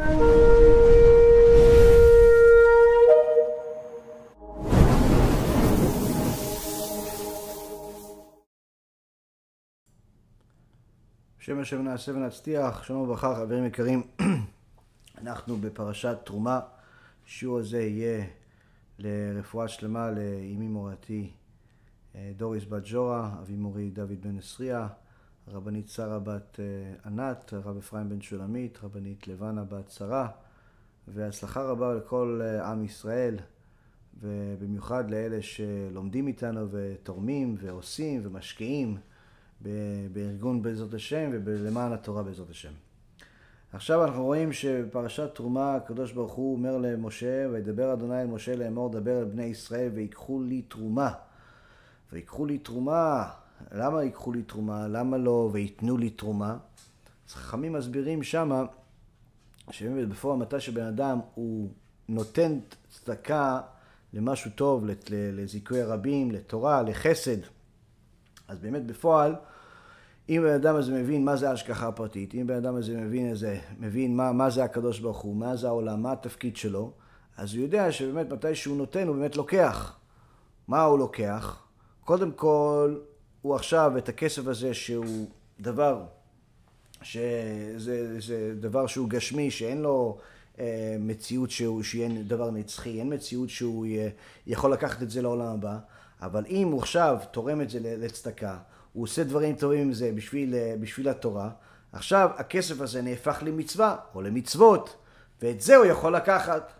שם השם נעשה ונצליח, שלום וברכה, חברים יקרים, אנחנו בפרשת תרומה, השיעור הזה יהיה לרפואה שלמה לאימי מורתי אה, דוריס בת ג'ורה, אבי מורי דוד בן אסריה, רבנית שרה בת אה, ענת, רב אפרים בן שולמית, רבנית לבנה בת שרה, והצלחה רבה לכל אה, עם ישראל, ובמיוחד לאלה שלומדים איתנו ותורמים ועושים ומשקיעים בארגון בעזרת השם ולמען התורה בעזרת השם. עכשיו אנחנו רואים שבפרשת תרומה הקדוש ברוך הוא אומר למשה, וידבר אדוני אל משה לאמור דבר אל בני ישראל ויקחו לי תרומה. ויקחו לי תרומה למה ייקחו לי תרומה? למה לא וייתנו לי תרומה? אז חכמים מסבירים שמה, שבאמת בפועל מתי שבן אדם הוא נותן צדקה למשהו טוב, לזיכוי הרבים, לתורה, לחסד, אז באמת בפועל אם בן אדם הזה מבין מה זה ההשגחה הפרטית, אם בן אדם הזה מבין, איזה, מבין מה, מה זה הקדוש ברוך הוא, מה זה העולם, מה התפקיד שלו, אז הוא יודע שבאמת מתי שהוא נותן הוא באמת לוקח. מה הוא לוקח? קודם כל הוא עכשיו את הכסף הזה שהוא דבר, שזה זה דבר שהוא גשמי, שאין לו אה, מציאות שהוא, שיהיה דבר נצחי, אין מציאות שהוא יהיה, יכול לקחת את זה לעולם הבא, אבל אם הוא עכשיו תורם את זה לצדקה, הוא עושה דברים טובים עם זה בשביל, אה, בשביל התורה, עכשיו הכסף הזה נהפך למצווה או למצוות, ואת זה הוא יכול לקחת.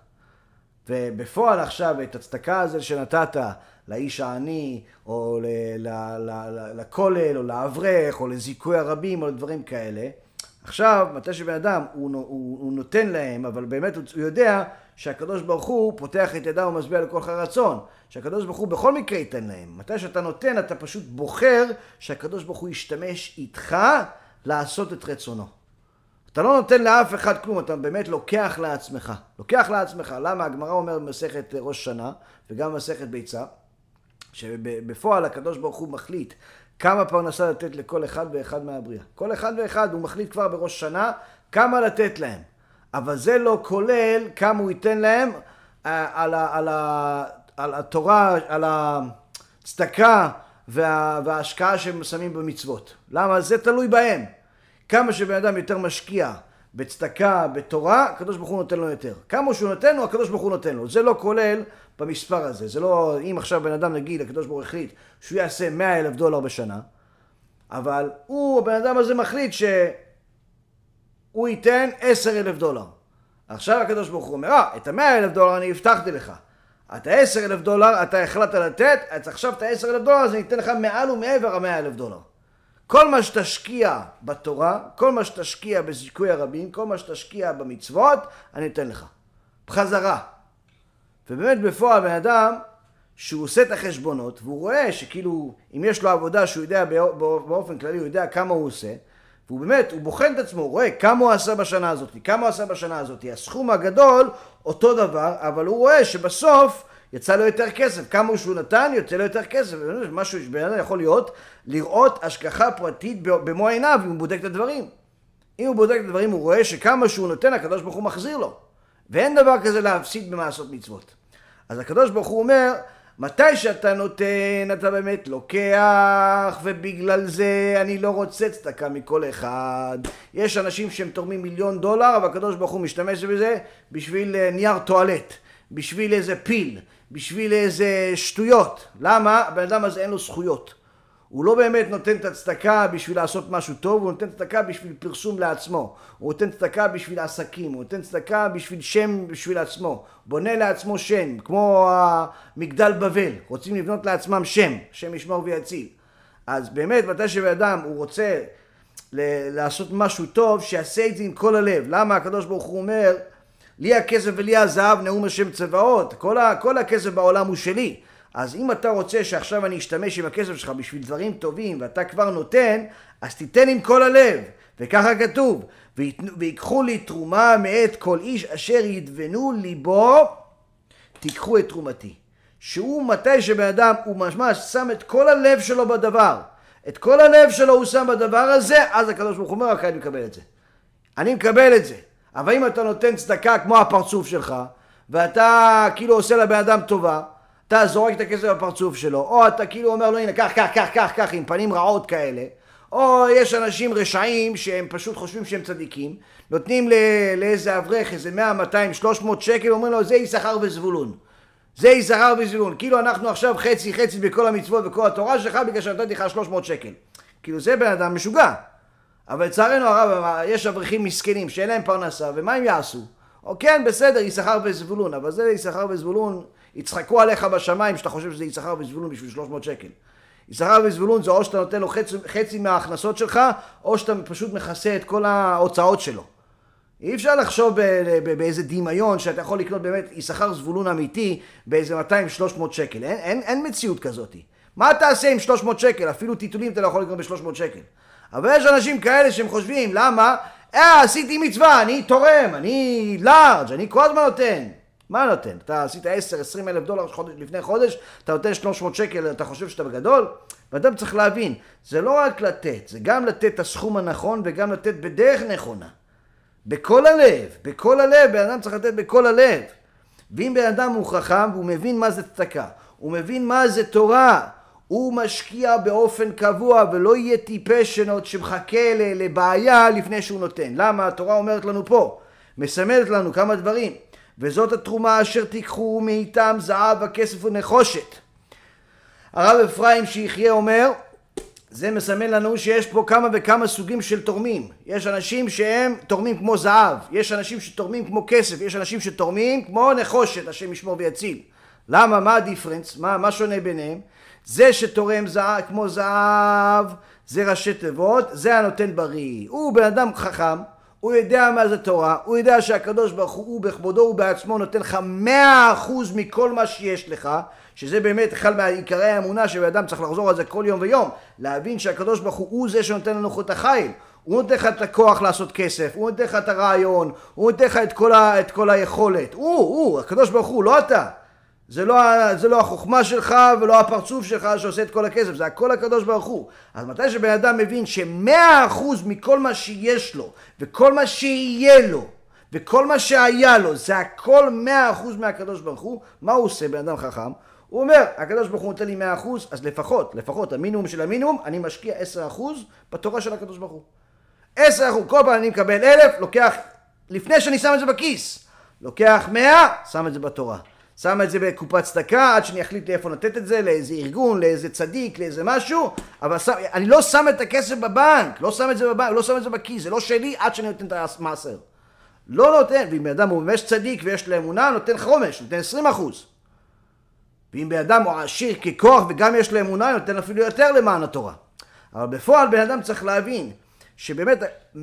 ובפועל עכשיו את הצדקה הזו שנתת לאיש העני, או לכולל, או לאברך, או לזיכוי הרבים, או לדברים כאלה. עכשיו, מתי שבן אדם, הוא, הוא, הוא נותן להם, אבל באמת הוא, הוא יודע שהקדוש ברוך הוא פותח את ידיו ומשביע לכל הרצון. שהקדוש ברוך הוא בכל מקרה ייתן להם. מתי שאתה נותן, אתה פשוט בוחר שהקדוש ברוך הוא ישתמש איתך לעשות את רצונו. אתה לא נותן לאף אחד כלום, אתה באמת לוקח לעצמך. לוקח לעצמך. למה? הגמרא אומרת במסכת ראש שנה, וגם במסכת ביצה, שבפועל הקדוש ברוך הוא מחליט כמה פרנסה לתת לכל אחד ואחד מהבריאה. כל אחד ואחד הוא מחליט כבר בראש שנה כמה לתת להם. אבל זה לא כולל כמה הוא ייתן להם אה, על, ה, על, ה, על התורה, על הצדקה וה, וההשקעה שהם שמים במצוות. למה? זה תלוי בהם. כמה שבן אדם יותר משקיע בצדקה, בתורה, הקדוש ברוך הוא נותן לו יותר. כמה שהוא נותן לו, הקדוש ברוך הוא נותן לו. זה לא כולל במספר הזה. זה לא, אם עכשיו בן אדם, נגיד, הקדוש ברוך הוא החליט שהוא יעשה 100 אלף דולר בשנה, אבל הוא, הבן אדם הזה מחליט שהוא ייתן 10 אלף דולר. עכשיו הקדוש ברוך הוא אומר, אה, את המאה אלף דולר אני הבטחתי לך. את העשר אלף דולר אתה החלטת לתת, אז עכשיו את העשר אלף דולר אז אני אתן לך מעל ומעבר המאה אלף דולר. כל מה שתשקיע בתורה, כל מה שתשקיע בזיכוי הרבים, כל מה שתשקיע במצוות, אני אתן לך. בחזרה. ובאמת בפועל בן אדם, שהוא עושה את החשבונות, והוא רואה שכאילו, אם יש לו עבודה שהוא יודע באופן כללי, הוא יודע כמה הוא עושה, והוא באמת, הוא בוחן את עצמו, הוא רואה כמה הוא עשה בשנה הזאת, כמה הוא עשה בשנה הזאת, הסכום הגדול אותו דבר, אבל הוא רואה שבסוף יצא לו יותר כסף, כמה שהוא נתן יוצא לו יותר כסף, משהו שבן אדם יכול להיות, לראות השגחה פרטית במו עיניו אם הוא בודק את הדברים. אם הוא בודק את הדברים הוא רואה שכמה שהוא נותן הקדוש ברוך הוא מחזיר לו, ואין דבר כזה להפסיד במעשות מצוות. אז הקדוש ברוך הוא אומר, מתי שאתה נותן אתה באמת לוקח ובגלל זה אני לא רוצה צדקה מכל אחד. יש אנשים שהם תורמים מיליון דולר אבל הקדוש ברוך הוא משתמש בזה בשביל אה, נייר טואלט, בשביל איזה פיל, בשביל איזה שטויות. למה? הבן אדם הזה אין לו זכויות. הוא לא באמת נותן את הצדקה בשביל לעשות משהו טוב, הוא נותן צדקה בשביל פרסום לעצמו, הוא נותן צדקה בשביל עסקים, הוא נותן צדקה בשביל שם בשביל עצמו, בונה לעצמו שם, כמו מגדל בבל, רוצים לבנות לעצמם שם, שם ישמור ויציל. אז באמת, מתי שבן אדם הוא רוצה ל- לעשות משהו טוב, שיעשה את זה עם כל הלב. למה הקדוש ברוך הוא אומר, לי הכסף ולי הזהב, נאום השם צבאות, כל, ה, כל הכסף בעולם הוא שלי. אז אם אתה רוצה שעכשיו אני אשתמש עם הכסף שלך בשביל דברים טובים ואתה כבר נותן, אז תיתן עם כל הלב. וככה כתוב, ויקחו לי תרומה מאת כל איש אשר ידבנו ליבו, תיקחו את תרומתי. שהוא מתי שבן אדם הוא ממש שם את כל הלב שלו בדבר, את כל הלב שלו הוא שם בדבר הזה, אז הקדוש ברוך הוא אומר, רק אני מקבל את זה. אני מקבל את זה. אבל אם אתה נותן צדקה כמו הפרצוף שלך, ואתה כאילו עושה לבן אדם טובה, אתה זורק את הכסף בפרצוף שלו, או אתה כאילו אומר לו הנה קח, קח, קח, קח, קח, עם פנים רעות כאלה, או יש אנשים רשעים שהם פשוט חושבים שהם צדיקים, נותנים לא, לאיזה אברך איזה 100, 200, 300 שקל, אומרים לו זה יששכר וזבולון. זה יששכר וזבולון. כאילו אנחנו עכשיו חצי חצי בכל המצוות וכל התורה שלך בגלל שנתתי לך 300 שקל. כאילו זה בן אדם משוגע. אבל לצערנו הרב, יש אברכים מסכנים שאין להם פרנסה, ומה הם יעשו? או כן, בסדר, יששכר וזבולון, אבל זה יששכר וזבולון, יצחקו עליך בשמיים שאתה חושב שזה יששכר וזבולון בשביל 300 שקל. יששכר וזבולון זה או שאתה נותן לו חצי, חצי מההכנסות שלך, או שאתה פשוט מכסה את כל ההוצאות שלו. אי אפשר לחשוב באיזה דמיון שאתה יכול לקנות באמת יששכר זבולון אמיתי באיזה 200-300 שקל. אין, אין, אין מציאות כזאת. מה תעשה עם 300 שקל? אפילו טיטולים אתה לא יכול לקנות ב-300 שקל. אבל יש אנשים כאלה שהם חושבים, למה? אה, עשיתי מצווה, אני תורם, אני לארג', אני כל הזמן נותן. מה נותן? אתה עשית 10-20 אלף דולר חודש, לפני חודש, אתה נותן 300 שקל, אתה חושב שאתה בגדול? ואדם צריך להבין, זה לא רק לתת, זה גם לתת את הסכום הנכון וגם לתת בדרך נכונה. בכל הלב, בכל הלב, בן אדם צריך לתת בכל הלב. ואם בן אדם הוא חכם והוא מבין מה זה צדקה, הוא מבין מה זה תורה, הוא משקיע באופן קבוע ולא יהיה טיפש שמחכה לבעיה לפני שהוא נותן. למה? התורה אומרת לנו פה, מסמלת לנו כמה דברים. וזאת התרומה אשר תיקחו מאיתם זהב וכסף ונחושת. הרב אפרים שיחיה אומר, זה מסמל לנו שיש פה כמה וכמה סוגים של תורמים. יש אנשים שהם תורמים כמו זהב, יש אנשים שתורמים כמו כסף, יש אנשים שתורמים כמו נחושת, השם ישמור ויציל. למה? מה הדיפרנס? מה, מה שונה ביניהם? זה שתורם זהב, כמו זהב, זה ראשי תיבות, זה הנותן בריא. הוא בן אדם חכם, הוא יודע מה זה תורה, הוא יודע שהקדוש ברוך הוא בכבודו ובעצמו נותן לך מאה אחוז מכל מה שיש לך, שזה באמת אחד מעיקרי האמונה שבן אדם צריך לחזור על זה כל יום ויום, להבין שהקדוש ברוך הוא הוא זה שנותן לנו חוט החיל. הוא נותן לך את הכוח לעשות כסף, הוא נותן לך את הרעיון, הוא נותן לך את כל, ה, את כל היכולת. הוא, הוא, הקדוש ברוך הוא, לא אתה. זה לא, זה לא החוכמה שלך ולא הפרצוף שלך שעושה את כל הכסף, זה הכל הקדוש ברוך הוא. אז מתי שבן אדם מבין שמאה אחוז מכל מה שיש לו, וכל מה שיהיה לו, וכל מה שהיה לו, זה הכל מאה אחוז מהקדוש ברוך הוא, מה הוא עושה בן אדם חכם? הוא אומר, הקדוש ברוך הוא נותן לי מאה אחוז, אז לפחות, לפחות המינימום של המינימום, אני משקיע עשר אחוז בתורה של הקדוש ברוך הוא. עשר אחוז, כל פעם אני מקבל אלף, לוקח, לפני שאני שם את זה בכיס, לוקח מאה, שם את זה בתורה. שמה את זה בקופת צדקה עד שאני אחליט לאיפה לתת את זה, לאיזה ארגון, לאיזה צדיק, לאיזה משהו, אבל שם, אני לא שם את הכסף בבנק, לא שם את זה בבנק, לא שם את זה בכיס, זה לא שלי עד שאני נותן את המעשר. לא נותן, ואם בן אדם הוא ממש צדיק ויש לו אמונה, נותן חומש, נותן 20 אחוז. ואם בן אדם הוא עשיר ככוח וגם יש לו אמונה, נותן אפילו יותר למען התורה. אבל בפועל בן אדם צריך להבין שבאמת 100%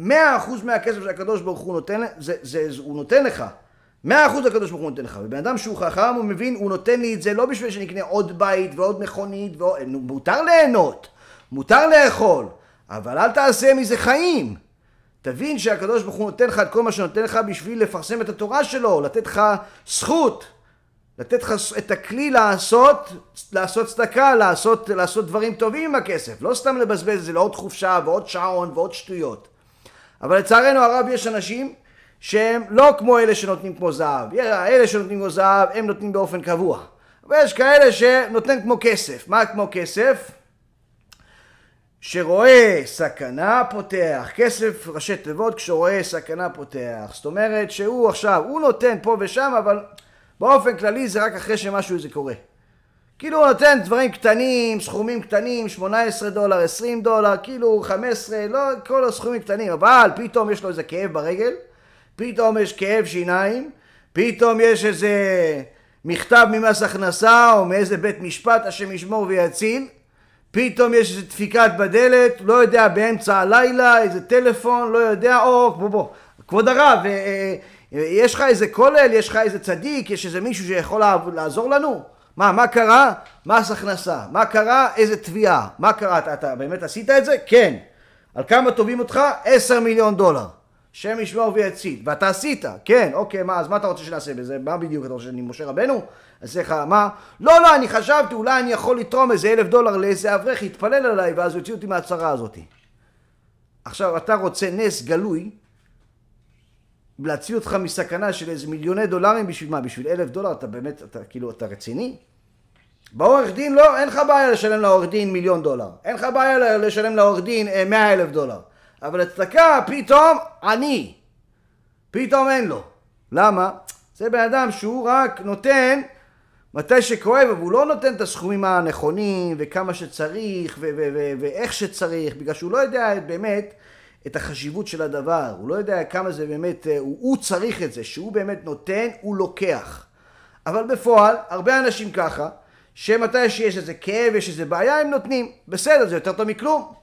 מהכסף שהקדוש ברוך הוא נותן, זה, זה, הוא נותן לך. מאה אחוז הקדוש ברוך הוא נותן לך, ובן אדם שהוא חכם הוא מבין, הוא נותן לי את זה לא בשביל שנקנה עוד בית ועוד מכונית, ועוד... מותר ליהנות, מותר לאכול, אבל אל תעשה מזה חיים. תבין שהקדוש ברוך הוא נותן לך את כל מה שנותן לך בשביל לפרסם את התורה שלו, לתת לך זכות, לתת לך את הכלי לעשות, לעשות צדקה, לעשות, לעשות דברים טובים עם הכסף, לא סתם לבזבז את זה לעוד חופשה ועוד שעון ועוד שטויות. אבל לצערנו הרב יש אנשים שהם לא כמו אלה שנותנים כמו זהב. אלה שנותנים כמו זהב, הם נותנים באופן קבוע. ויש כאלה שנותנים כמו כסף. מה כמו כסף? שרואה סכנה פותח, כסף ראשי תיבות כשרואה סכנה פותח, זאת אומרת שהוא עכשיו, הוא נותן פה ושם אבל באופן כללי זה רק אחרי שמשהו זה קורה. כאילו הוא נותן דברים קטנים, סכומים קטנים, 18 דולר, 20 דולר, כאילו 15, לא כל הסכומים קטנים, אבל פתאום יש לו איזה כאב ברגל, פתאום יש כאב שיניים, פתאום יש איזה מכתב ממס הכנסה או מאיזה בית משפט, השם ישמור ויציל, פתאום יש איזה דפיקת בדלת, לא יודע, באמצע הלילה, איזה טלפון, לא יודע, או, בוא בוא, כבוד הרב, אה, אה, אה יש לך איזה כולל, יש לך איזה צדיק, יש איזה מישהו שיכול לעזור לנו? מה, מה קרה? מס הכנסה. מה קרה? איזה תביעה. מה קרה? אתה, אתה באמת עשית את זה? כן. על כמה תובעים אותך? עשר מיליון דולר. שם ישמור ויצית, ואתה עשית, כן, אוקיי, מה, אז מה אתה רוצה שנעשה בזה? מה בדיוק אתה רוצה שאני משה רבנו? אז איך, מה? לא, לא, אני חשבתי, אולי אני יכול לתרום איזה אלף דולר לאיזה אברך, יתפלל עליי, ואז יוציא אותי מהצרה הזאת. עכשיו, אתה רוצה נס גלוי, להוציא אותך מסכנה של איזה מיליוני דולרים, בשביל מה? בשביל אלף דולר? אתה באמת, אתה כאילו, אתה רציני? בעורך דין לא, אין לך בעיה לשלם לעורך דין מיליון דולר. אין לך בעיה לשלם לעורך דין אה, מאה אלף דולר. אבל הצדקה פתאום עני, פתאום אין לו. למה? זה בן אדם שהוא רק נותן מתי שכואב, אבל הוא לא נותן את הסכומים הנכונים, וכמה שצריך, ואיך שצריך, בגלל שהוא לא יודע באמת את החשיבות של הדבר, הוא לא יודע כמה זה באמת, אה, הוא, הוא צריך את זה, שהוא באמת נותן, הוא לוקח. אבל בפועל, הרבה אנשים ככה, שמתי שיש איזה כאב, יש איזה בעיה, הם נותנים. בסדר, זה יותר טוב מכלום.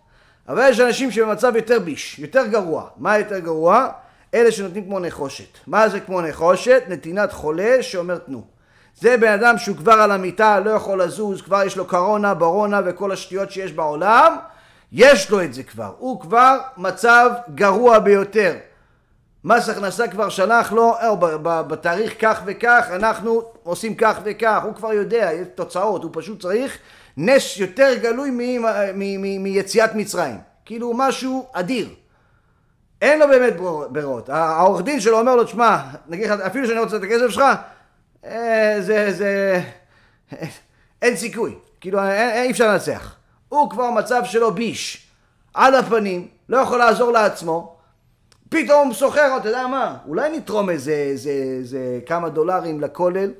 אבל יש אנשים שבמצב יותר ביש, יותר גרוע. מה יותר גרוע? אלה שנותנים כמו נחושת. מה זה כמו נחושת? נתינת חולה שאומר תנו. זה בן אדם שהוא כבר על המיטה, לא יכול לזוז, כבר יש לו קרונה, ברונה וכל השטויות שיש בעולם, יש לו את זה כבר. הוא כבר מצב גרוע ביותר. מס הכנסה כבר שלח לו, או, אה, בתאריך כך וכך, אנחנו עושים כך וכך, הוא כבר יודע, יש תוצאות, הוא פשוט צריך נס יותר גלוי מיציאת מצרים. כאילו משהו אדיר. אין לו באמת ברירות. העורך דין שלו אומר לו, תשמע, נגיד אפילו שאני לא רוצה את הכסף שלך, אה, זה, זה, אה, אין סיכוי. כאילו, אי אפשר לנצח. הוא כבר מצב שלו ביש. על הפנים, לא יכול לעזור לעצמו, פתאום סוחר, אתה יודע מה, אולי נתרום איזה, איזה, איזה כמה דולרים לכולל,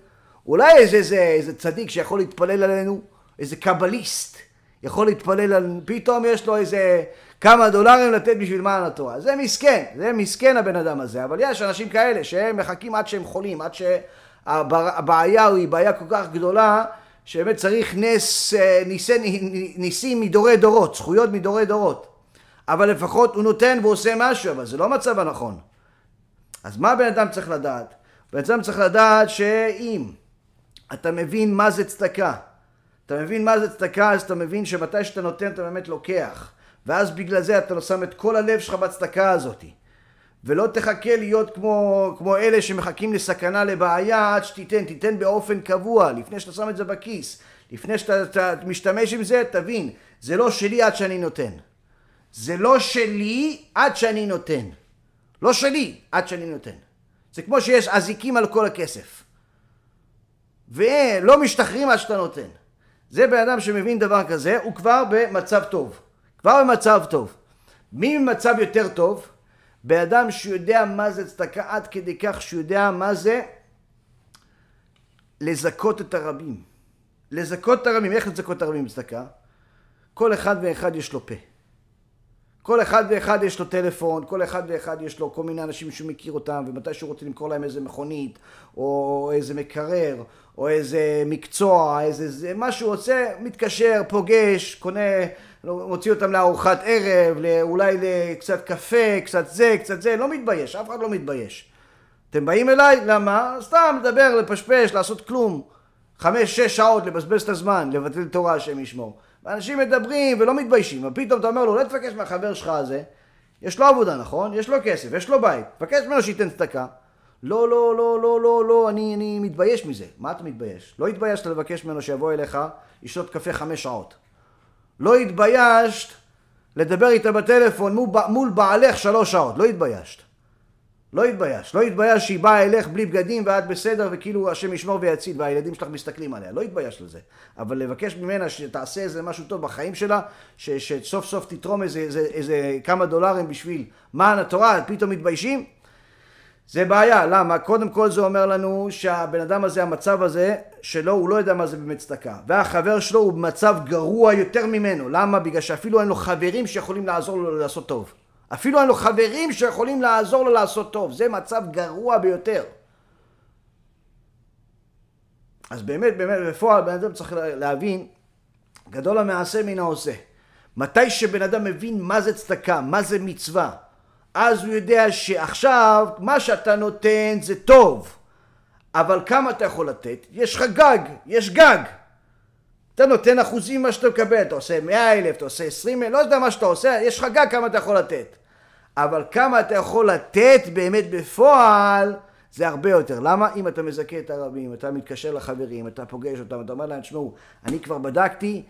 אולי איזה, איזה, איזה צדיק שיכול להתפלל עלינו, איזה קבליסט, יכול להתפלל על... פתאום יש לו איזה כמה דולרים לתת בשביל מען התורה. זה מסכן, זה מסכן הבן אדם הזה, אבל יש אנשים כאלה שהם מחכים עד שהם חולים, עד שהבעיה היא בעיה כל כך גדולה, שבאמת צריך נס, אה, ניסי, ניסים מדורי דורות, זכויות מדורי דורות. אבל לפחות הוא נותן ועושה משהו, אבל זה לא המצב הנכון. אז מה בן אדם צריך לדעת? בן אדם צריך לדעת שאם אתה מבין מה זה צדקה, אתה מבין מה זה צדקה, אז אתה מבין שמתי שאתה נותן אתה באמת לוקח. ואז בגלל זה אתה שם את כל הלב שלך בצדקה הזאת. ולא תחכה להיות כמו, כמו אלה שמחכים לסכנה, לבעיה, עד שתיתן. תיתן באופן קבוע, לפני שאתה שם את זה בכיס. לפני שאתה משתמש עם זה, תבין, זה לא שלי עד שאני נותן. זה לא שלי עד שאני נותן. לא שלי עד שאני נותן. זה כמו שיש אזיקים על כל הכסף. ולא משתחררים עד שאתה נותן. זה בן אדם שמבין דבר כזה, הוא כבר במצב טוב. כבר במצב טוב. מי במצב יותר טוב? בן אדם שיודע מה זה צדקה עד כדי כך שהוא יודע מה זה לזכות את הרבים. לזכות את הרבים, איך לזכות את הרבים בצדקה? כל אחד ואחד יש לו פה. כל אחד ואחד יש לו טלפון, כל אחד ואחד יש לו כל מיני אנשים שהוא מכיר אותם, ומתי שהוא רוצה למכור להם איזה מכונית, או איזה מקרר, או איזה מקצוע, איזה זה, מה שהוא רוצה, מתקשר, פוגש, קונה, מוציא אותם לארוחת ערב, אולי לקצת קפה, קצת זה, קצת זה, לא מתבייש, אף אחד לא מתבייש. אתם באים אליי? למה? סתם לדבר, לפשפש, לעשות כלום. חמש, שש שעות לבזבז את הזמן, לבטל תורה, השם ישמור. ואנשים מדברים ולא מתביישים, ופתאום אתה אומר לו, לא תבקש מהחבר שלך הזה, יש לו עבודה, נכון? יש לו כסף, יש לו בית, תבקש ממנו שייתן צדקה. לא, לא, לא, לא, לא, לא, אני, אני מתבייש מזה. מה אתה מתבייש? לא התביישת לבקש ממנו שיבוא אליך, לשתות קפה חמש שעות. לא התביישת לדבר איתה בטלפון מול, מול בעלך שלוש שעות, לא התביישת. לא התבייש. לא התבייש שהיא באה אליך בלי בגדים ואת בסדר וכאילו השם ישמור ויציל והילדים שלך מסתכלים עליה. לא התבייש לזה. אבל לבקש ממנה שתעשה איזה משהו טוב בחיים שלה, ש, שסוף סוף תתרום איזה, איזה, איזה כמה דולרים בשביל מען התורה, פתאום מתביישים? זה בעיה, למה? קודם כל זה אומר לנו שהבן אדם הזה, המצב הזה שלו, הוא לא יודע מה זה באמת צדקה. והחבר שלו הוא במצב גרוע יותר ממנו. למה? בגלל שאפילו אין לו חברים שיכולים לעזור לו לעשות טוב. אפילו אין לו חברים שיכולים לעזור לו לעשות טוב. זה מצב גרוע ביותר. אז באמת, באמת, בפועל בן אדם צריך להבין, גדול המעשה מן העושה. מתי שבן אדם מבין מה זה צדקה, מה זה מצווה, אז הוא יודע שעכשיו מה שאתה נותן זה טוב, אבל כמה אתה יכול לתת? יש לך גג, יש גג. אתה נותן אחוזים מה שאתה מקבל, אתה עושה 100 אלף, אתה עושה 20 אלף, לא יודע מה שאתה עושה, יש לך גג כמה אתה יכול לתת. אבל כמה אתה יכול לתת באמת בפועל, זה הרבה יותר. למה? אם אתה מזכה את הערבים, אתה מתקשר לחברים, אתה פוגש אותם, אתה אומר להם, תשמעו, אני כבר בדקתי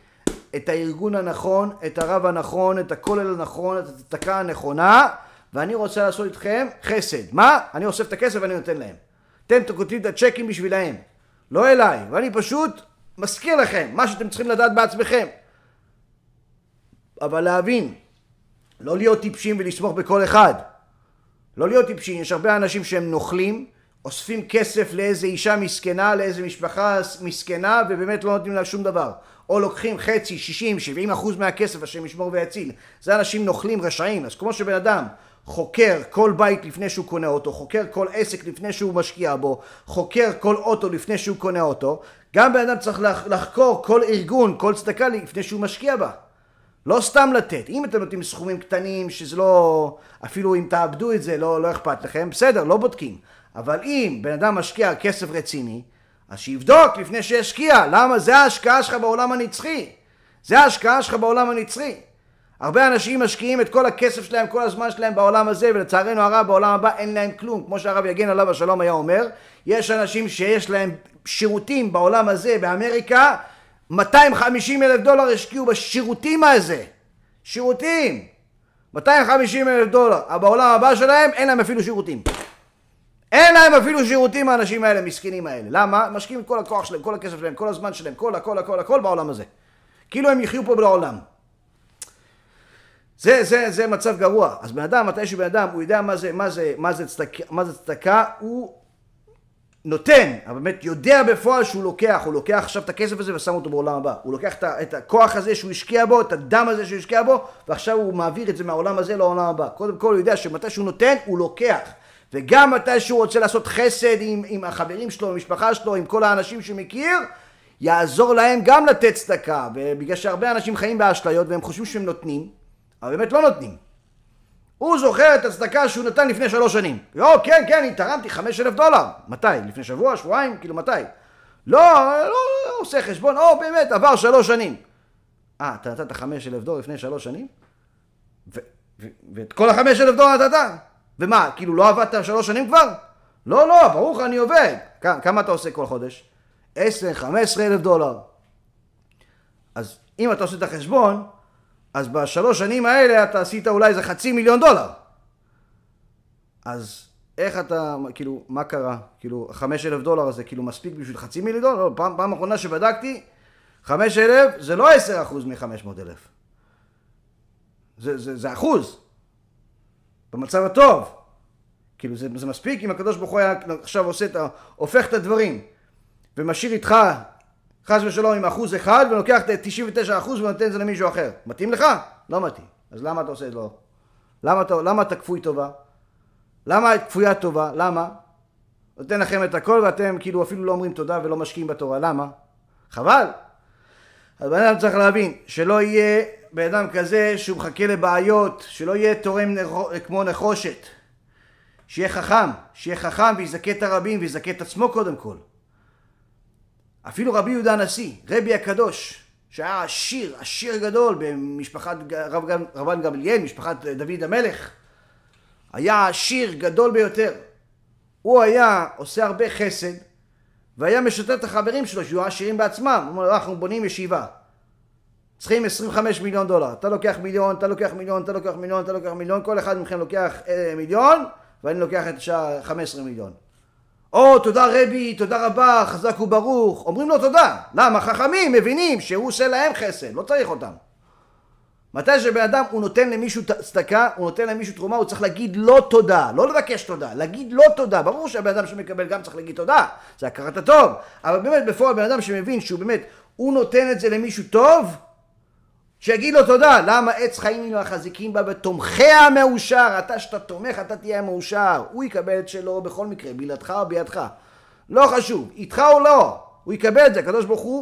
את הארגון הנכון, את הרב הנכון, את הכולל הנכון, את התקה הנכונה, ואני רוצה לעשות איתכם חסד. מה? אני אוסף את הכסף ואני נותן להם. אתם כותבים את הצ'קים בשבילהם, לא אליי, ואני פשוט מזכיר לכם מה שאתם צריכים לדעת בעצמכם. אבל להבין, לא להיות טיפשים ולסמוך בכל אחד. לא להיות טיפשים, יש הרבה אנשים שהם נוכלים, אוספים כסף לאיזה אישה מסכנה, לאיזה משפחה מסכנה, ובאמת לא נותנים לה שום דבר. או לוקחים חצי, שישים, שבעים אחוז מהכסף, השם ישמור ויציל. זה אנשים נוכלים, רשעים. אז כמו שבן אדם חוקר כל בית לפני שהוא קונה אותו, חוקר כל עסק לפני שהוא משקיע בו, חוקר כל אוטו לפני שהוא קונה אותו, גם בן אדם צריך לחקור כל ארגון, כל צדקה לפני שהוא משקיע בה. לא סתם לתת. אם אתם נותנים סכומים קטנים, שזה לא... אפילו אם תאבדו את זה, לא, לא אכפת לכם, בסדר, לא בודקים. אבל אם בן אדם משקיע כסף רציני, אז שיבדוק לפני שישקיע. למה? זה ההשקעה שלך בעולם הנצחי. זה ההשקעה שלך בעולם הנצחי. הרבה אנשים משקיעים את כל הכסף שלהם, כל הזמן שלהם בעולם הזה, ולצערנו הרב בעולם הבא אין להם כלום. כמו שהרב יגן עליו השלום היה אומר, יש אנשים שיש להם שירותים בעולם הזה, באמריקה, 250 אלף דולר השקיעו בשירותים הזה. שירותים. 250 אלף דולר. בעולם הבא שלהם אין להם אפילו שירותים. אין להם אפילו שירותים האנשים האלה, מסכנים האלה. למה? משקיעים את כל הכוח שלהם, כל הכסף שלהם, כל הזמן שלהם, כל הכל הכל הכל בעולם הזה. כאילו הם יחיו פה בעולם זה, זה, זה מצב גרוע. אז בן אדם, מתי שבן אדם, הוא יודע מה זה, מה זה, מה זה, צדק, מה זה צדקה, הוא נותן, אבל באמת יודע בפועל שהוא לוקח, הוא לוקח עכשיו את הכסף הזה ושם אותו בעולם הבא. הוא לוקח את את הכוח הזה שהוא השקיע בו, את הדם הזה שהוא השקיע בו, ועכשיו הוא מעביר את זה מהעולם הזה לעולם הבא. קודם כל הוא יודע שמתי שהוא נותן, הוא לוקח. וגם מתי שהוא רוצה לעשות חסד עם, עם החברים שלו, עם המשפחה שלו, עם כל האנשים שהוא מכיר, יעזור להם גם לתת צדקה. ובגלל שהרבה אנשים חיים באשליות והם חושבים שהם נותנים, אבל באמת לא נותנים. הוא זוכר את הצדקה שהוא נתן לפני שלוש שנים. לא, כן, כן, אני תרמתי חמש אלף דולר. מתי? לפני שבוע, שבועיים? כאילו, מתי? לא, לא, לא, לא עושה חשבון, או, באמת, עבר שלוש שנים. אה, אתה נתת חמש אלף דולר לפני שלוש שנים? ו- ו- ואת כל החמש אלף דולר נתת? ומה, כאילו לא עבדת שלוש שנים כבר? לא, לא, ברוך אני עובד. כ- כמה אתה עושה כל חודש? עשר, חמש עשרה אלף דולר. אז אם אתה עושה את החשבון, אז בשלוש שנים האלה אתה עשית אולי איזה חצי מיליון דולר. אז איך אתה, כאילו, מה קרה? כאילו, חמש אלף דולר הזה, כאילו, מספיק בשביל חצי מיליון דולר? לא, פעם, פעם אחרונה שבדקתי, חמש אלף זה לא עשר אחוז מחמש מאות אלף. זה, זה, זה אחוז. במצב הטוב. כאילו, זה, זה מספיק אם הקדוש ברוך הוא היה עכשיו עושה את ה... הופך את הדברים. ומשאיר איתך חס ושלום עם אחוז אחד ולוקח את 99 אחוז ונותן את זה למישהו אחר. מתאים לך? לא מתאים. אז למה אתה עושה את זה? לא? למה אתה, למה אתה כפוי טובה? למה את כפויה טובה? למה? נותן לכם את הכל ואתם כאילו אפילו לא אומרים תודה ולא משקיעים בתורה. למה? חבל. אז בן אדם צריך להבין שלא יהיה בן אדם כזה שהוא מחכה לבעיות, שלא יהיה תורם נח... כמו נחושת. שיהיה חכם, שיהיה חכם ויזכה את הרבים ויזכה את עצמו קודם כל. אפילו רבי יהודה הנשיא, רבי הקדוש, שהיה עשיר, עשיר גדול במשפחת רב, רבן גמליאל, משפחת דוד המלך, היה עשיר גדול ביותר. הוא היה עושה הרבה חסד, והיה משוטט את החברים שלו שהיו עשירים בעצמם. הוא אומר, אנחנו בונים ישיבה. צריכים 25 מיליון דולר. אתה לוקח מיליון, אתה לוקח מיליון, אתה לוקח מיליון, אתה לוקח מיליון, כל אחד מכם לוקח אה, מיליון, ואני לוקח את השאר 15 מיליון. או תודה רבי, תודה רבה, חזק וברוך, אומרים לו תודה. למה? חכמים מבינים שהוא עושה להם חסד, לא צריך אותם. מתי שבן אדם הוא נותן למישהו צדקה, הוא נותן למישהו תרומה, הוא צריך להגיד לא תודה, לא לבקש תודה, להגיד לא תודה. ברור שהבן אדם שמקבל גם צריך להגיד תודה, זה הכרת הטוב. אבל באמת בפועל בן אדם שמבין שהוא באמת, הוא נותן את זה למישהו טוב, שיגיד לו תודה, למה עץ חיים היא החזיקים בה ותומכיה המאושר, אתה שאתה תומך אתה תהיה המאושר, הוא יקבל את שלו בכל מקרה, בלעדך או בידך, לא חשוב, איתך או לא, הוא יקבל את זה, הקדוש ברוך הוא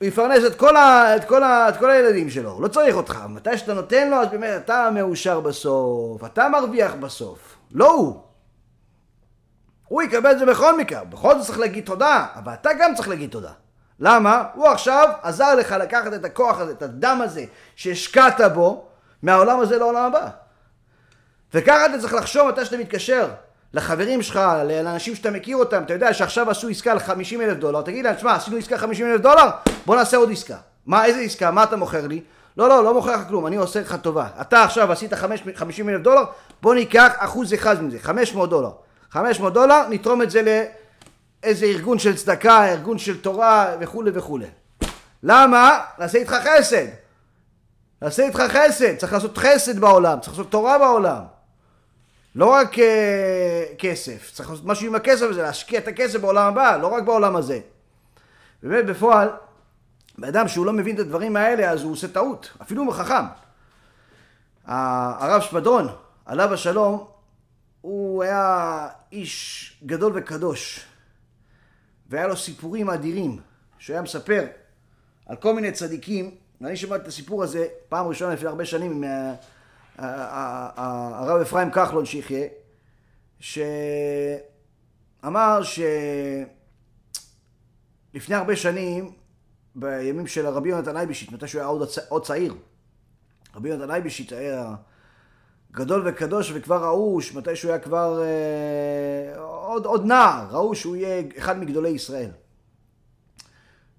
הוא יפרנס את כל, ה, את, כל ה, את כל הילדים שלו, לא צריך אותך. מתי שאתה נותן לו, אז באמת אתה מאושר בסוף, אתה מרוויח בסוף, לא הוא. הוא יקבל את זה בכל מקרה, בכל זאת צריך להגיד תודה, אבל אתה גם צריך להגיד תודה. למה? הוא עכשיו עזר לך לקחת את הכוח הזה, את הדם הזה שהשקעת בו, מהעולם הזה לעולם הבא. וככה אתה צריך לחשוב מתי שאתה מתקשר לחברים שלך, לאנשים שאתה מכיר אותם, אתה יודע שעכשיו עשו עסקה ל-50 אלף דולר, תגיד להם, שמע, עשינו עסקה 50 אלף דולר, בוא נעשה עוד עסקה. מה, איזה עסקה? מה אתה מוכר לי? לא, לא, לא מוכר לך כלום, אני עושה לך טובה. אתה עכשיו עשית 50 אלף דולר, בוא ניקח אחוז אחד מזה, 500 דולר. 500 דולר, נתרום את זה ל... איזה ארגון של צדקה, ארגון של תורה וכולי וכולי. למה? נעשה איתך חסד. נעשה איתך חסד, צריך לעשות חסד בעולם, צריך לעשות תורה בעולם. לא רק uh, כסף, צריך לעשות משהו עם הכסף הזה, להשקיע את הכסף בעולם הבא, לא רק בעולם הזה. באמת בפועל, בן אדם שהוא לא מבין את הדברים האלה, אז הוא עושה טעות, אפילו אם הוא חכם. הרב שפדרון, עליו השלום, הוא היה איש גדול וקדוש. והיה לו סיפורים אדירים שהוא היה מספר על כל מיני צדיקים, ואני שמעתי את הסיפור הזה פעם ראשונה לפני הרבה שנים עם אה, אה, אה, הרב אפרים כחלון שיחיה, שאמר שלפני הרבה שנים, בימים של רבי יונתן אייבשיט, מתי שהוא היה עוד, עוד צעיר, רבי יונתן אייבשיט היה גדול וקדוש וכבר ראו מתי שהוא היה כבר אה, עוד, עוד נער, ראו שהוא יהיה אחד מגדולי ישראל.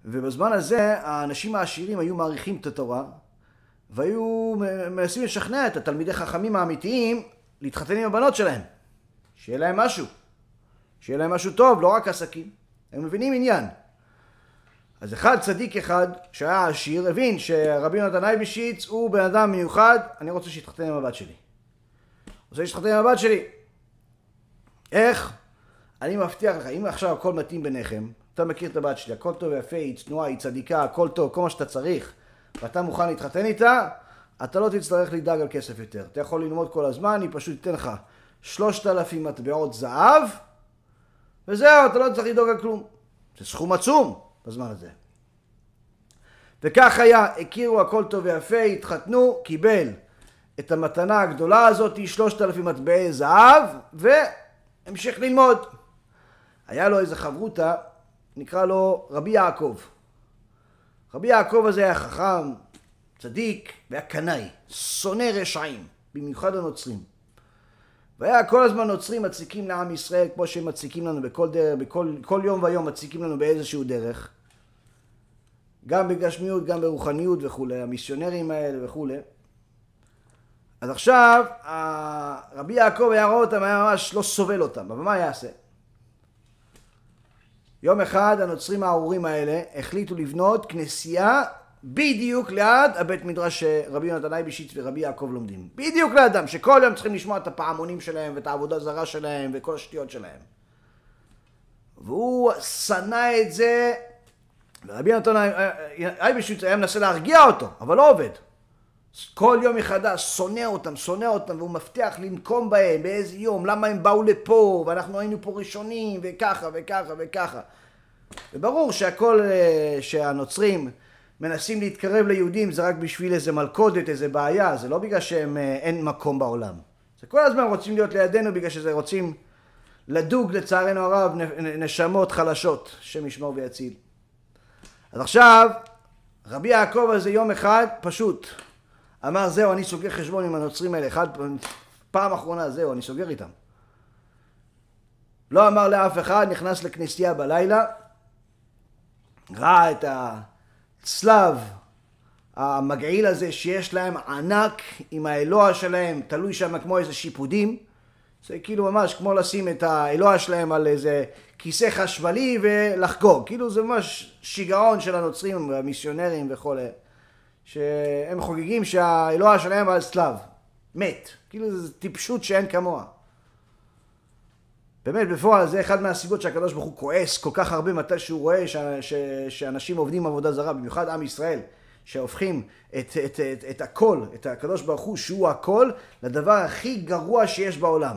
ובזמן הזה האנשים העשירים היו מעריכים את התורה והיו מנסים לשכנע את התלמידי חכמים האמיתיים להתחתן עם הבנות שלהם, שיהיה להם משהו, שיהיה להם משהו טוב, לא רק עסקים, הם מבינים עניין. אז אחד צדיק אחד שהיה עשיר הבין שרבי נתן אייבשיץ הוא בן אדם מיוחד, אני רוצה שיתחתן עם הבת שלי. רוצה להשתחתן עם הבת שלי. איך? אני מבטיח לך, אם עכשיו הכל מתאים ביניכם, אתה מכיר את הבת שלי, הכל טוב ויפה, היא צנועה, היא צדיקה, הכל טוב, כל מה שאתה צריך, ואתה מוכן להתחתן איתה, אתה לא תצטרך לדאג על כסף יותר. אתה יכול ללמוד כל הזמן, היא פשוט תיתן לך 3,000 מטבעות זהב, וזהו, אתה לא צריך לדאוג על כלום. זה סכום עצום בזמן הזה. וכך היה, הכירו הכל טוב ויפה, התחתנו, קיבל את המתנה הגדולה הזאת, שלושת אלפים מטבעי זהב, והמשיך ללמוד. היה לו איזה חברותה, נקרא לו רבי יעקב. רבי יעקב הזה היה חכם, צדיק, והיה קנאי, שונא רשעים, במיוחד הנוצרים. והיה כל הזמן נוצרים מציקים לעם ישראל כמו שהם מציקים לנו בכל דרך, בכל כל יום ויום מציקים לנו באיזשהו דרך. גם בגשמיות, גם ברוחניות וכולי, המיסיונרים האלה וכולי. אז עכשיו, רבי יעקב היה רואה אותם, היה ממש לא סובל אותם, אבל מה יעשה? יום אחד הנוצרים הארורים האלה החליטו לבנות כנסייה בדיוק ליד הבית מדרש שרבי יונתן אייבישיץ ורבי יעקב לומדים. בדיוק לידם, שכל יום צריכים לשמוע את הפעמונים שלהם ואת העבודה זרה שלהם וכל השטויות שלהם. והוא שנא את זה, ורבי יונתן אייבישיץ היה מנסה להרגיע אותו, אבל לא עובד. כל יום מחדש שונא אותם, שונא אותם, והוא מבטיח לנקום בהם באיזה יום, למה הם באו לפה, ואנחנו היינו פה ראשונים, וככה וככה וככה. וברור שהכל, אה, שהנוצרים מנסים להתקרב ליהודים זה רק בשביל איזה מלכודת, איזה בעיה, זה לא בגלל שהם אה, אין מקום בעולם. זה כל הזמן רוצים להיות לידינו בגלל שזה רוצים לדוג לצערנו הרב נשמות חלשות, השם ישמור ויציל. אז עכשיו, רבי יעקב הזה יום אחד פשוט אמר זהו, אני סוגר חשבון עם הנוצרים האלה, אחד, פעם אחרונה, זהו, אני סוגר איתם. לא אמר לאף אחד, נכנס לכנסייה בלילה, ראה את הצלב המגעיל הזה שיש להם ענק עם האלוה שלהם, תלוי שם כמו איזה שיפודים. זה כאילו ממש כמו לשים את האלוה שלהם על איזה כיסא חשבלי ולחגוג. כאילו זה ממש שיגעון של הנוצרים, המיסיונרים וכל אלה. שהם חוגגים שהאלוה שלהם על סלאב, מת. כאילו זו טיפשות שאין כמוה. באמת, בפועל זה אחד מהסיבות שהקדוש ברוך הוא כועס כל כך הרבה מתי שהוא רואה ש, ש, שאנשים עובדים עבודה זרה, במיוחד עם ישראל, שהופכים את, את, את, את הכל, את הקדוש ברוך הוא שהוא הכל, לדבר הכי גרוע שיש בעולם.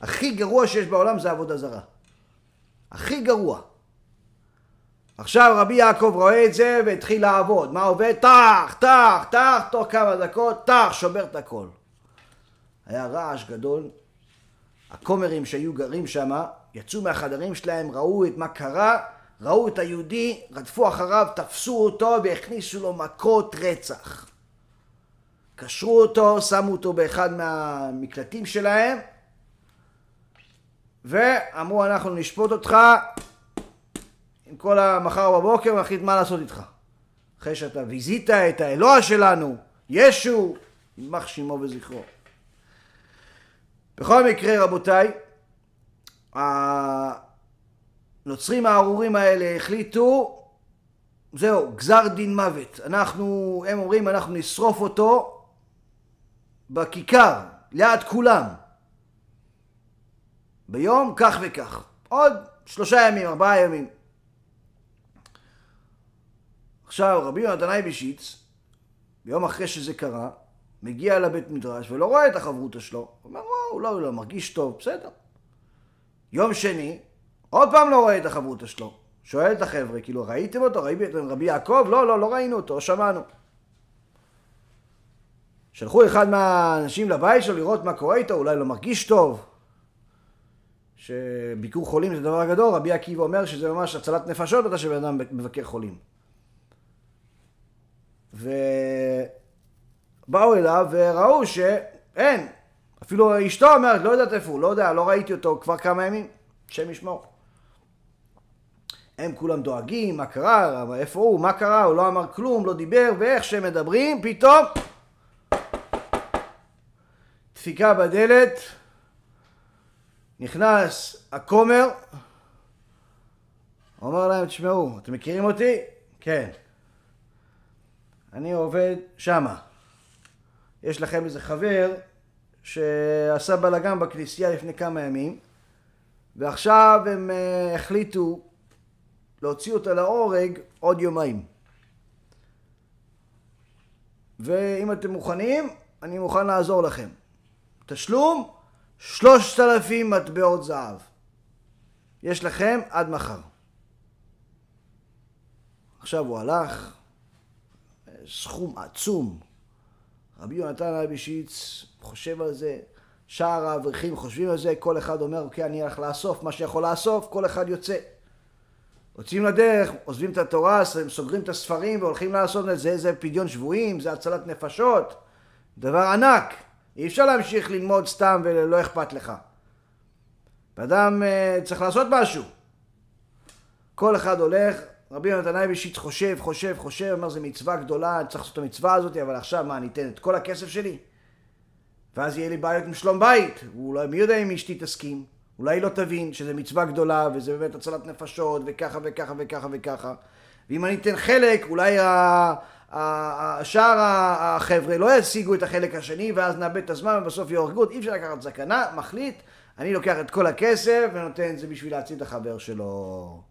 הכי גרוע שיש בעולם זה עבודה זרה. הכי גרוע. עכשיו רבי יעקב רואה את זה והתחיל לעבוד. מה עובד? טח, טח, טח, תוך כמה דקות, טח, שובר את הכל. היה רעש גדול. הכומרים שהיו גרים שם יצאו מהחדרים שלהם, ראו את מה קרה, ראו את היהודי, רדפו אחריו, תפסו אותו והכניסו לו מכות רצח. קשרו אותו, שמו אותו באחד מהמקלטים שלהם ואמרו אנחנו נשפוט אותך עם כל המחר בבוקר ונחליט מה לעשות איתך. אחרי שאתה ויזית את האלוה שלנו, ישו, ימח שמו וזכרו. בכל מקרה, רבותיי, הנוצרים הארורים האלה החליטו, זהו, גזר דין מוות. אנחנו, הם אומרים, אנחנו נשרוף אותו בכיכר, ליד כולם. ביום כך וכך. עוד שלושה ימים, ארבעה ימים. עכשיו, רבי יונתנאי בשיץ, ביום אחרי שזה קרה, מגיע לבית מדרש ולא רואה את החברותא שלו. הוא אומר, וואו, לא, הוא לא, מרגיש טוב, בסדר. יום שני, עוד פעם לא רואה את החברותא שלו. שואל את החבר'ה, כאילו, ראיתם אותו? ראיתם רבי יעקב? לא, לא, לא ראינו אותו, שמענו. שלחו אחד מהאנשים לבית שלו לראות מה קורה איתו, אולי לא מרגיש טוב. שביקור חולים זה דבר גדול, רבי עקיבא אומר שזה ממש הצלת נפשות, אתה שבן אדם מבקר חולים. ובאו אליו וראו שאין, אפילו אשתו אומרת, לא יודעת איפה הוא, לא יודע, לא ראיתי אותו כבר כמה ימים, השם ישמור. הם כולם דואגים, מה קרה, איפה הוא, מה קרה, הוא לא אמר כלום, לא דיבר, ואיך שהם מדברים, פתאום דפיקה בדלת, נכנס הכומר, אומר להם, תשמעו, אתם מכירים אותי? כן. אני עובד שמה. יש לכם איזה חבר שעשה בלאגן בכנסייה לפני כמה ימים, ועכשיו הם אה, החליטו להוציא אותה להורג עוד יומיים. ואם אתם מוכנים, אני מוכן לעזור לכם. תשלום, שלושת אלפים מטבעות זהב. יש לכם עד מחר. עכשיו הוא הלך, סכום עצום. רבי יונתן אייבשיץ חושב על זה, שאר האברכים חושבים על זה, כל אחד אומר, אוקיי, אני הולך לאסוף מה שיכול לאסוף, כל אחד יוצא. יוצאים לדרך, עוזבים את התורה, סוגרים את הספרים והולכים לעשות את זה, זה פדיון שבויים, זה הצלת נפשות, דבר ענק. אי אפשר להמשיך ללמוד סתם ולא אכפת לך. אדם אה, צריך לעשות משהו. כל אחד הולך, רבי יונתן אייבשיץ חושב, חושב, חושב, אומר זה מצווה גדולה, צריך לעשות את המצווה הזאת, אבל עכשיו מה, אני אתן את כל הכסף שלי? ואז יהיה לי בעיות עם שלום בית, ואולי מי יודע אם אשתי תסכים, אולי היא לא תבין שזה מצווה גדולה, וזה באמת הצלת נפשות, וככה וככה וככה וככה. ואם אני אתן חלק, אולי שאר החבר'ה לא ישיגו את החלק השני, ואז נאבד את הזמן ובסוף יהרגו, אי אפשר לקחת סכנה, מחליט, אני לוקח את כל הכסף ונותן את זה בשביל להציל את החבר שלו.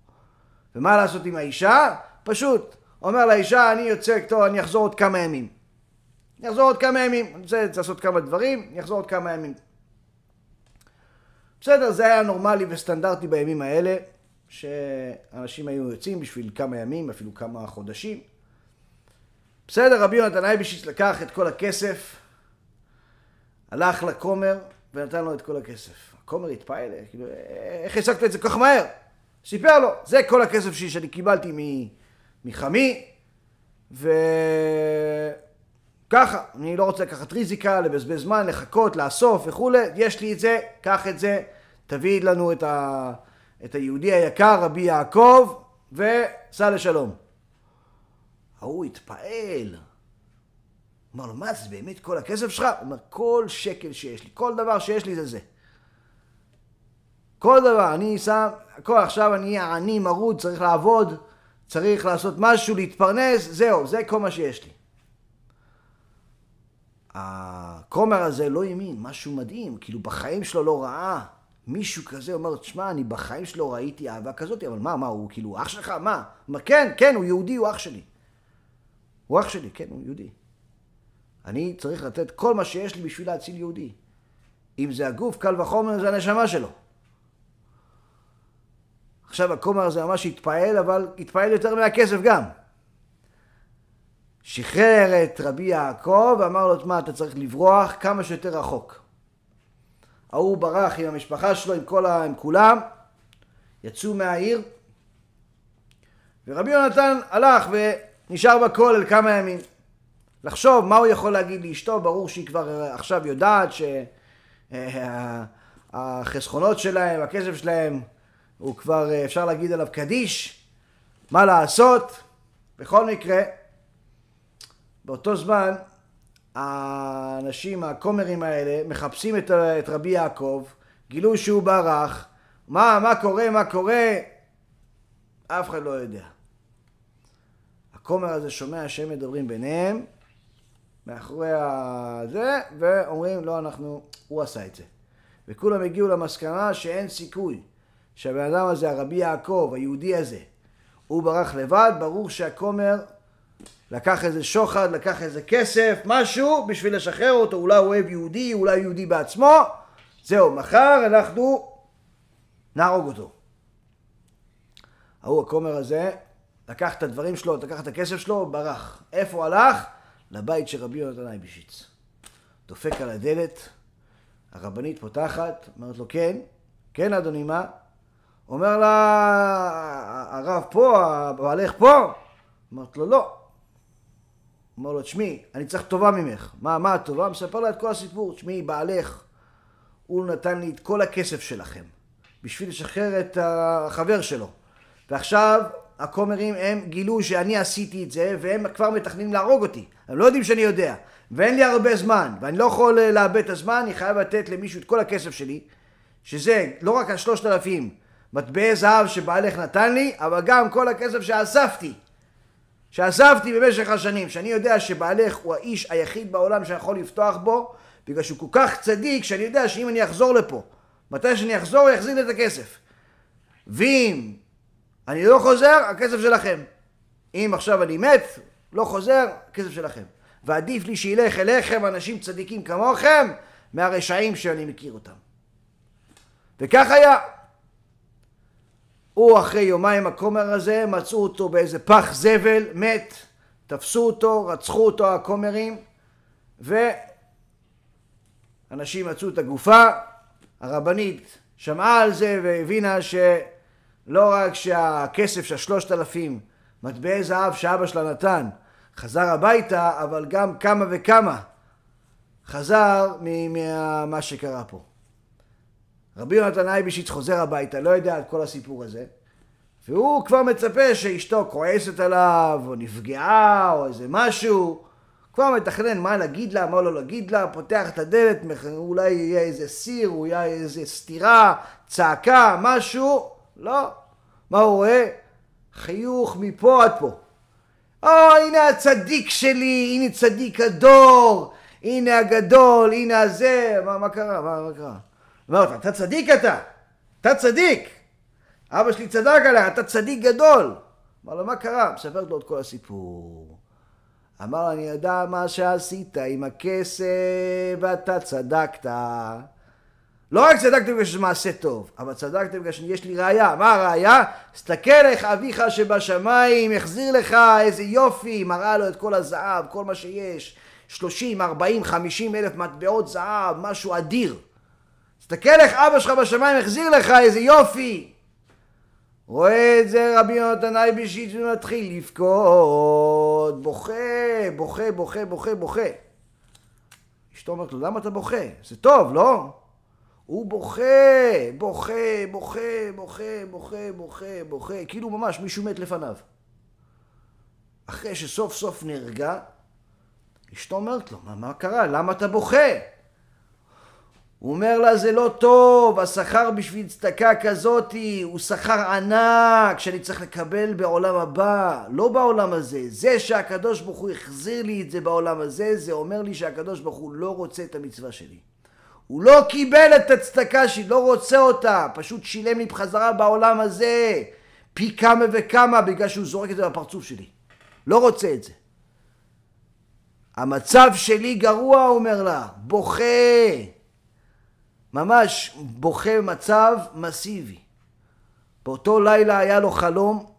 ומה לעשות עם האישה? פשוט. אומר לאישה, אני יוצא איתו, אני אחזור עוד כמה ימים. אני אחזור עוד כמה ימים, אני רוצה לעשות כמה דברים, אני אחזור עוד כמה ימים. בסדר, זה היה נורמלי וסטנדרטי בימים האלה, שאנשים היו יוצאים בשביל כמה ימים, אפילו כמה חודשים. בסדר, רבי יונתן אייבשיץ לקח את כל הכסף, הלך לכומר ונתן לו את כל הכסף. הכומר התפעל, כאילו, איך השגת את זה כל כך מהר? סיפר לו, זה כל הכסף שלי שאני קיבלתי מ... מחמי, וככה, אני לא רוצה לקחת ריזיקה, לבזבז זמן, לחכות, לאסוף וכולי, יש לי את זה, קח את זה, תביא לנו את, ה... את היהודי היקר, רבי יעקב, וסע לשלום. ההוא התפעל. אמר לו, מה זה באמת כל הכסף שלך? הוא אומר, כל שקל שיש לי, כל דבר שיש לי זה זה. כל דבר, אני שם, כל עכשיו אני עני מרוד, צריך לעבוד, צריך לעשות משהו, להתפרנס, זהו, זה כל מה שיש לי. הכומר הזה לא האמין, משהו מדהים, כאילו בחיים שלו לא ראה מישהו כזה אומר, תשמע, אני בחיים שלו ראיתי אהבה כזאת, אבל מה, מה, הוא כאילו אח שלך? מה? מה, כן, כן, הוא יהודי, הוא אח שלי. הוא אח שלי, כן, הוא יהודי. אני צריך לתת כל מה שיש לי בשביל להציל יהודי. אם זה הגוף, קל וחומר, זה הנשמה שלו. עכשיו הכומר הזה ממש התפעל, אבל התפעל יותר מהכסף גם. שחרר את רבי יעקב ואמר לו, תשמע, אתה צריך לברוח כמה שיותר רחוק. ההוא ברח עם המשפחה שלו, עם, כל ה... עם כולם, יצאו מהעיר, ורבי יונתן הלך ונשאר בכולל כמה ימים. לחשוב מה הוא יכול להגיד לאשתו, ברור שהיא כבר אה, עכשיו יודעת שהחסכונות אה, שלהם, הכסף שלהם הוא כבר, אה, אפשר להגיד עליו קדיש, מה לעשות? בכל מקרה, באותו זמן, האנשים, הכומרים האלה, מחפשים את, אה, את רבי יעקב, גילו שהוא ברח, מה, מה קורה, מה קורה, אף אחד לא יודע. הכומר הזה שומע שהם מדברים ביניהם, מאחורי הזה, ואומרים, לא, אנחנו, הוא עשה את זה. וכולם הגיעו למסקנה שאין סיכוי. שהבן אדם הזה, הרבי יעקב, היהודי הזה, הוא ברח לבד, ברור שהכומר לקח איזה שוחד, לקח איזה כסף, משהו, בשביל לשחרר אותו, אולי הוא אוהב יהודי, אולי יהודי בעצמו, זהו, מחר אנחנו נהרוג אותו. ההוא הכומר הזה לקח את הדברים שלו, לקח את הכסף שלו, ברח. איפה הוא הלך? לבית של רבי יונתן אייבשיץ. דופק על הדלת, הרבנית פותחת, אומרת לו כן, כן אדוני מה? אומר לה, הרב פה, הבעלך פה? אמרת לו, לא. אמר לו, תשמעי, אני צריך טובה ממך. מה, מה הטובה? מספר לה את כל הסיפור. תשמעי, בעלך, הוא נתן לי את כל הכסף שלכם בשביל לשחרר את החבר שלו. ועכשיו הכומרים הם גילו שאני עשיתי את זה והם כבר מתכננים להרוג אותי. הם לא יודעים שאני יודע. ואין לי הרבה זמן ואני לא יכול אה, לאבד את הזמן, אני חייב לתת למישהו את כל הכסף שלי, שזה לא רק השלושת אלפים מטבעי זהב שבעלך נתן לי, אבל גם כל הכסף שאספתי, שאספתי במשך השנים, שאני יודע שבעלך הוא האיש היחיד בעולם שאני יכול לפתוח בו, בגלל שהוא כל כך צדיק, שאני יודע שאם אני אחזור לפה, מתי שאני אחזור הוא יחזיר לי את הכסף. ואם אני לא חוזר, הכסף שלכם. אם עכשיו אני מת, לא חוזר, הכסף שלכם. ועדיף לי שילך אליכם אנשים צדיקים כמוכם, מהרשעים שאני מכיר אותם. וכך היה. הוא אחרי יומיים הכומר הזה, מצאו אותו באיזה פח זבל, מת, תפסו אותו, רצחו אותו הכומרים, ואנשים מצאו את הגופה, הרבנית שמעה על זה והבינה שלא רק שהכסף של שלושת אלפים מטבעי זהב שאבא שלה נתן חזר הביתה, אבל גם כמה וכמה חזר ממה שקרה פה. רבי יונתן אייבישיץ חוזר הביתה, לא יודע על כל הסיפור הזה, והוא כבר מצפה שאשתו כועסת עליו, או נפגעה, או איזה משהו, כבר מתכנן מה להגיד לה, מה לא להגיד לה, פותח את הדלת, אולי יהיה איזה סיר, אולי יהיה איזה סתירה, צעקה, משהו, לא. מה הוא רואה? חיוך מפה עד פה. או, אה, oh, הנה הצדיק שלי, הנה צדיק הדור, הנה הגדול, הנה הזה, מה, מה קרה? מה, מה קרה? אמרת, אתה צדיק אתה, אתה צדיק. אבא שלי צדק עליך, אתה צדיק גדול. אמר לו, מה קרה? מספרת לו את כל הסיפור. אמר, אני יודע מה שעשית עם הכסף, ואתה צדקת. לא רק צדקת בגלל שזה מעשה טוב, אבל צדקת בגלל שיש לי ראייה. מה הראייה? סתכל איך אביך שבשמיים החזיר לך איזה יופי, מראה לו את כל הזהב, כל מה שיש. 30, 40, 50 אלף מטבעות זהב, משהו אדיר. תסתכל איך אבא שלך בשמיים החזיר לך, איזה יופי! רואה את זה רבי יונתן בשיט ומתחיל לבכות, בוכה, בוכה, בוכה, בוכה, בוכה. אשתו אומרת לו, למה אתה בוכה? זה טוב, לא? הוא בוכה, בוכה, בוכה, בוכה, בוכה, בוכה, בוכה, כאילו ממש מישהו מת לפניו. אחרי שסוף סוף נהרגה, אשתו אומרת לו, מה, מה קרה? למה אתה בוכה? הוא אומר לה זה לא טוב, השכר בשביל צדקה כזאתי הוא שכר ענק שאני צריך לקבל בעולם הבא, לא בעולם הזה. זה שהקדוש ברוך הוא החזיר לי את זה בעולם הזה, זה אומר לי שהקדוש ברוך הוא לא רוצה את המצווה שלי. הוא לא קיבל את הצדקה שלי, לא רוצה אותה, פשוט שילם לי בחזרה בעולם הזה פי כמה וכמה בגלל שהוא זורק את זה בפרצוף שלי. לא רוצה את זה. המצב שלי גרוע, אומר לה, בוכה. ממש בוכה מצב מסיבי. באותו לילה היה לו חלום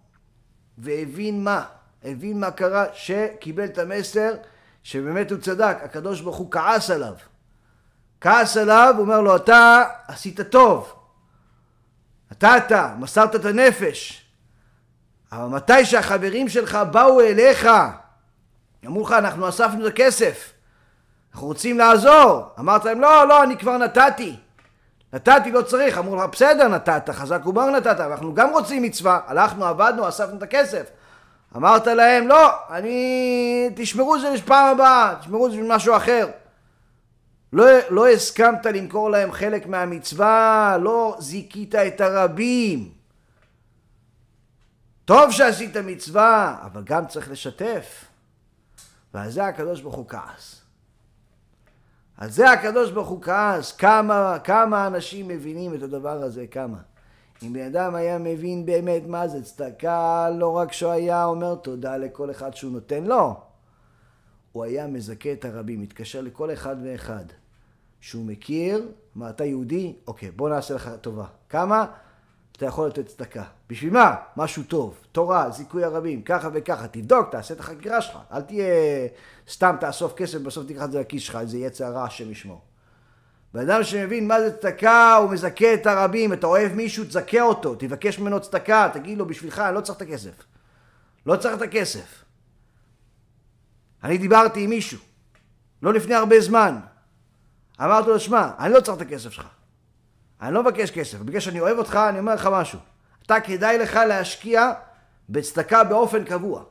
והבין מה, הבין מה קרה, שקיבל את המסר שבאמת הוא צדק, הקדוש ברוך הוא כעס עליו. כעס עליו, הוא אומר לו, אתה עשית טוב. אתה אתה, מסרת את הנפש. אבל מתי שהחברים שלך באו אליך, אמרו לך, אנחנו אספנו את הכסף, אנחנו רוצים לעזור. אמרת להם, לא, לא, אני כבר נתתי. נתתי, לא צריך. אמרו לך, בסדר, נתת, חזק ובר נתת, ואנחנו גם רוצים מצווה. הלכנו, עבדנו, אספנו את הכסף. אמרת להם, לא, אני... תשמרו את זה לפעם הבאה, תשמרו את זה למשהו אחר. לא, לא הסכמת למכור להם חלק מהמצווה, לא זיכית את הרבים. טוב שעשית מצווה, אבל גם צריך לשתף. ועל זה הקדוש ברוך הוא כעס. על זה הקדוש ברוך הוא כעס, כמה, כמה אנשים מבינים את הדבר הזה, כמה. אם בן אדם היה מבין באמת מה זה צדקה, לא רק שהוא היה אומר תודה לכל אחד שהוא נותן לו, הוא היה מזכה את הרבים, מתקשר לכל אחד ואחד שהוא מכיר, מה אתה יהודי? אוקיי, בוא נעשה לך טובה. כמה? אתה יכול לתת צדקה. בשביל מה? משהו טוב. תורה, זיכוי הרבים, ככה וככה. תבדוק, תעשה את החקירה שלך. אל תהיה... סתם תאסוף כסף, בסוף תיקח את זה לכיס שלך, זה יצר רע, השם ישמור. ואדם שמבין מה זה צדקה, הוא מזכה את הרבים. אתה אוהב מישהו, תזכה אותו, תבקש ממנו צדקה, תגיד לו, בשבילך, אני לא צריך את הכסף. לא צריך את הכסף. אני דיברתי עם מישהו, לא לפני הרבה זמן. אמרתי לו, שמע, אני לא צריך את הכסף שלך. אני לא מבקש כסף. בגלל שאני אוהב אותך, אני אומר לך משהו. אתה כדאי לך להשקיע בצדקה באופן קבוע.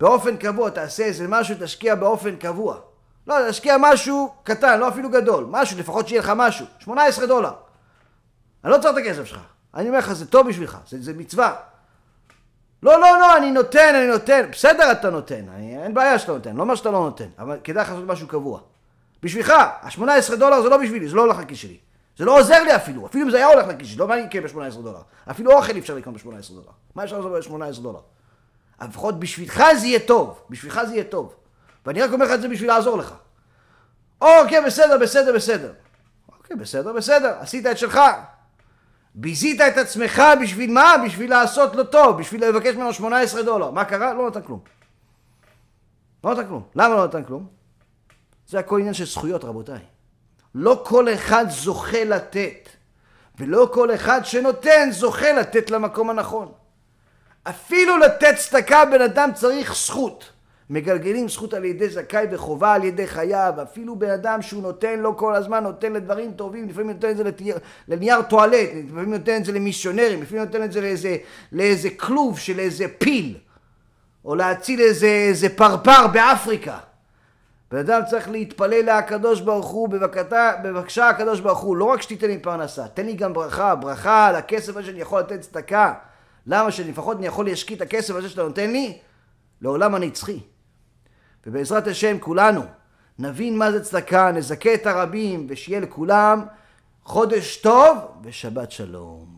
באופן קבוע, תעשה איזה משהו, תשקיע באופן קבוע. לא, תשקיע משהו קטן, לא אפילו גדול, משהו, לפחות שיהיה לך משהו, 18 דולר. אני לא צריך את הכסף שלך, אני אומר לך, זה טוב בשבילך, זה, זה מצווה. לא, לא, לא, אני נותן, אני נותן. בסדר, אתה נותן, אני, אין בעיה שאתה נותן, לא אומר שאתה לא נותן, אבל כדאי לך לעשות משהו קבוע. בשבילך, ה-18 דולר זה לא בשבילי, זה לא הולך לכיס שלי. זה לא עוזר לי אפילו, אפילו אם זה היה הולך לכיס שלי, לא מעניין לי ב-18 דולר. אפילו אוכל אי אפשר לקנות ב-18 דולר. מה אפשר לעשות ב-18 דולר? לפחות בשבילך זה יהיה טוב, בשבילך זה יהיה טוב. ואני רק אומר לך את זה בשביל לעזור לך. אוקיי, בסדר, בסדר, בסדר. אוקיי, בסדר, בסדר, עשית את שלך. ביזית את עצמך בשביל מה? בשביל לעשות לו טוב, בשביל לבקש ממנו 18 דולר. מה קרה? לא נתן כלום. לא נתן כלום. למה לא נתן כלום? זה הכל עניין של זכויות, רבותיי. לא כל אחד זוכה לתת, ולא כל אחד שנותן זוכה לתת למקום הנכון. אפילו לתת צדקה בן אדם צריך זכות. מגלגלים זכות על ידי זכאי וחובה על ידי חייו. אפילו בן אדם שהוא נותן לא כל הזמן, נותן לדברים טובים, לפעמים נותן את זה לתייר, לנייר טואלט, לפעמים נותן את זה למיסיונרים, לפעמים נותן את זה לאיזה, לאיזה כלוב של איזה פיל, או להציל איזה, איזה פרפר באפריקה. בן אדם צריך להתפלל לקדוש ברוך הוא, בבקתה, בבקשה הקדוש ברוך הוא, לא רק שתיתן לי פרנסה, תן לי גם ברכה, ברכה על הכסף הזה שאני יכול לתת צדקה. למה שלפחות אני יכול להשקיע את הכסף הזה שאתה נותן לי לעולם הנצחי. ובעזרת השם כולנו נבין מה זה צדקה, נזכה את הרבים ושיהיה לכולם חודש טוב ושבת שלום.